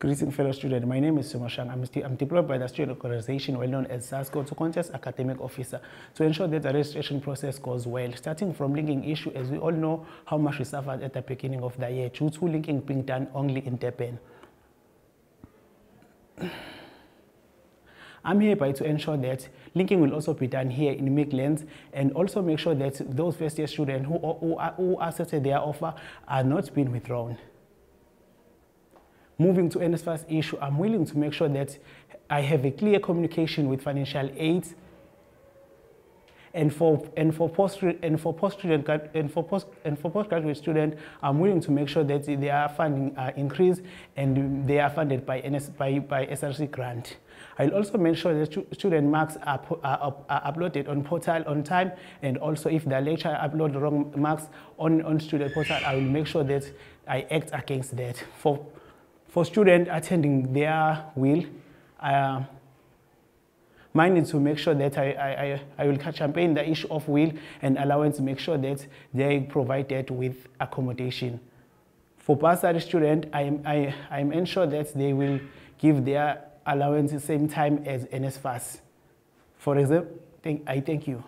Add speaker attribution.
Speaker 1: Greeting fellow students. My name is Sumashang. I'm, I'm deployed by the student organization, well known as SASCO, to Contest Academic Officer to ensure that the registration process goes well. Starting from linking issue, as we all know how much we suffered at the beginning of the year due to linking being done only in Japan. I'm hereby to ensure that linking will also be done here in Midlands and also make sure that those first year students who, who, who accepted their offer are not being withdrawn moving to NSFAS issue, I'm willing to make sure that I have a clear communication with financial aids and for and for post and for post student and for post and for postgraduate student, I'm willing to make sure that their funding are increased and they are funded by NS by, by SRC grant. I'll also make sure that student marks are, are, are uploaded on portal on time, and also if the lecturer upload wrong marks on on student portal, I will make sure that I act against that. For for students attending their will, uh, mine is to make sure that I, I, I will campaign the issue of will and allowance, make sure that they provided with accommodation. For bursary students, I am, I, I am that they will give their allowance the same time as NSFAS. For example, thank, I thank you.